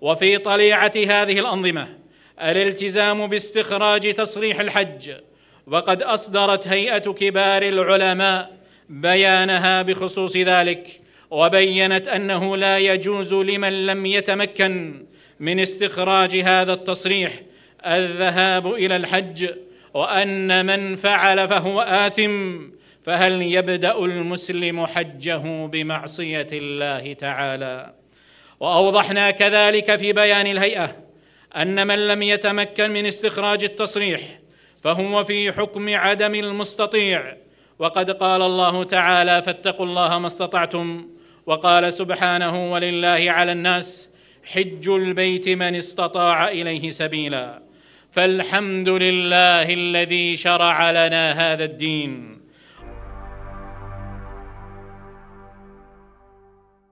وفي طليعه هذه الانظمه الالتزام باستخراج تصريح الحج وقد اصدرت هيئه كبار العلماء بيانها بخصوص ذلك وبينت انه لا يجوز لمن لم يتمكن من استخراج هذا التصريح الذهاب الى الحج وان من فعل فهو اثم فهل يبدا المسلم حجه بمعصيه الله تعالى واوضحنا كذلك في بيان الهيئه ان من لم يتمكن من استخراج التصريح فهو في حكم عدم المستطيع وقد قال الله تعالى فاتقوا الله ما استطعتم وقال سبحانه ولله على الناس حج البيت من استطاع اليه سبيلا فالحمد لله الذي شرع لنا هذا الدين